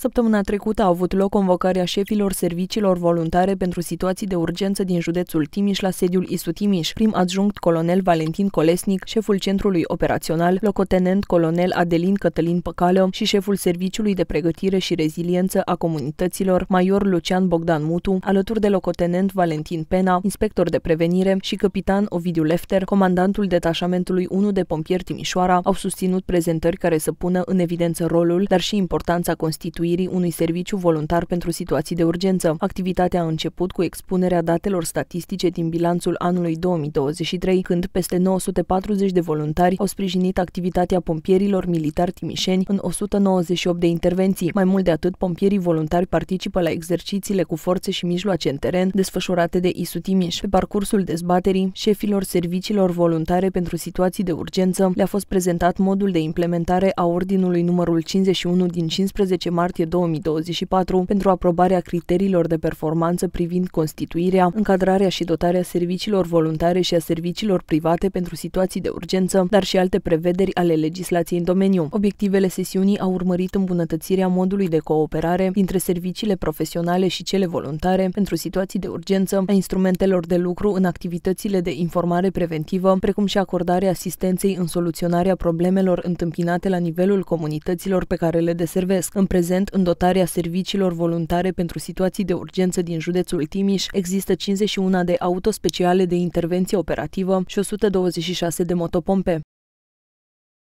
Săptămâna trecută a avut loc convocarea șefilor serviciilor voluntare pentru situații de urgență din județul Timiș la sediul ISU Timiș. Prim adjunct colonel Valentin Colesnic, șeful centrului operațional, locotenent colonel Adelin Cătălin Păcaleo și șeful serviciului de pregătire și reziliență a comunităților, major Lucian Bogdan Mutu, alături de locotenent Valentin Pena, inspector de prevenire și capitan Ovidiu Lefter, comandantul detașamentului 1 de pompieri Timișoara, au susținut prezentări care să pună în evidență rolul, dar și importanța constituției instituirii unui serviciu voluntar pentru situații de urgență. Activitatea a început cu expunerea datelor statistice din bilanțul anului 2023, când peste 940 de voluntari au sprijinit activitatea pompierilor militari timișeni în 198 de intervenții. Mai mult de atât, pompierii voluntari participă la exercițiile cu forțe și mijloace în teren desfășurate de ISU Timiș. Pe parcursul dezbaterii, șefilor serviciilor voluntare pentru situații de urgență le-a fost prezentat modul de implementare a ordinului numărul 51 din 15 martie martie 2024 pentru aprobarea criteriilor de performanță privind constituirea, încadrarea și dotarea serviciilor voluntare și a serviciilor private pentru situații de urgență, dar și alte prevederi ale legislației în domeniu. Obiectivele sesiunii au urmărit îmbunătățirea modului de cooperare dintre serviciile profesionale și cele voluntare pentru situații de urgență, a instrumentelor de lucru în activitățile de informare preventivă, precum și acordarea asistenței în soluționarea problemelor întâmpinate la nivelul comunităților pe care le deservesc. În prezent, moment, în dotarea serviciilor voluntare pentru situații de urgență din județul Timiș, există 51 de auto speciale de intervenție operativă și 126 de motopompe.